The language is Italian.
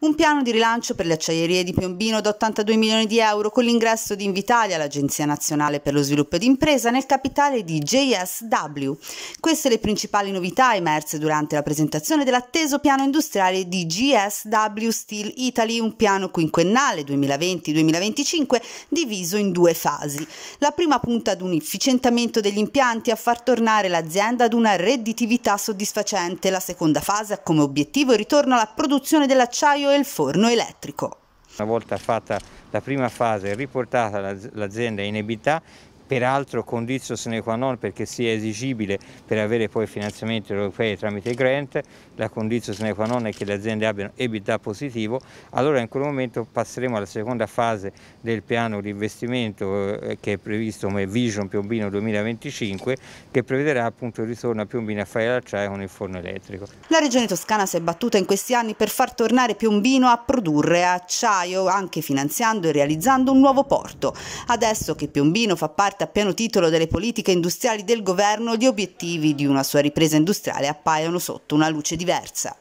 un piano di rilancio per le acciaierie di Piombino da 82 milioni di euro con l'ingresso di Invitalia, l'Agenzia Nazionale per lo Sviluppo Impresa, nel capitale di JSW. Queste le principali novità emerse durante la presentazione dell'atteso piano industriale di GSW Steel Italy, un piano quinquennale 2020-2025 diviso in due fasi. La prima punta ad un efficientamento degli impianti a far tornare l'azienda ad una redditività soddisfacente, la seconda fase ha come obiettivo il ritorno alla produzione dell'acciaio e il forno elettrico. Una volta fatta la prima fase e riportata l'azienda in ebità peraltro condizio sine qua non perché sia esigibile per avere poi finanziamenti europei tramite grant, la condizio sine qua non è che le aziende abbiano EBITDA positivo, allora in quel momento passeremo alla seconda fase del piano di investimento eh, che è previsto come Vision Piombino 2025 che prevederà appunto il ritorno a Piombino a fare l'acciaio con il forno elettrico. La regione toscana si è battuta in questi anni per far tornare Piombino a produrre acciaio anche finanziando e realizzando un nuovo porto. Adesso che Piombino fa parte a pieno titolo delle politiche industriali del governo, gli obiettivi di una sua ripresa industriale appaiono sotto una luce diversa.